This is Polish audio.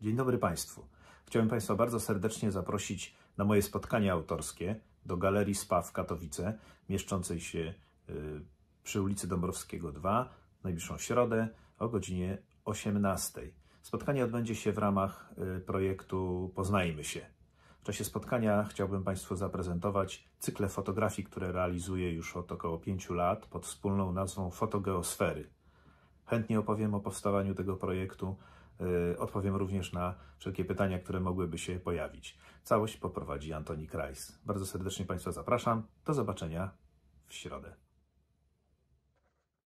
Dzień dobry Państwu. Chciałem Państwa bardzo serdecznie zaprosić na moje spotkanie autorskie do Galerii SPA w Katowice, mieszczącej się y, przy ulicy Dąbrowskiego 2, w najbliższą środę o godzinie 18. Spotkanie odbędzie się w ramach y, projektu Poznajmy się. W czasie spotkania chciałbym Państwu zaprezentować cykle fotografii, które realizuję już od około 5 lat pod wspólną nazwą Fotogeosfery. Chętnie opowiem o powstawaniu tego projektu, Y, odpowiem również na wszelkie pytania, które mogłyby się pojawić. Całość poprowadzi Antoni Krajs. Bardzo serdecznie Państwa zapraszam. Do zobaczenia w środę.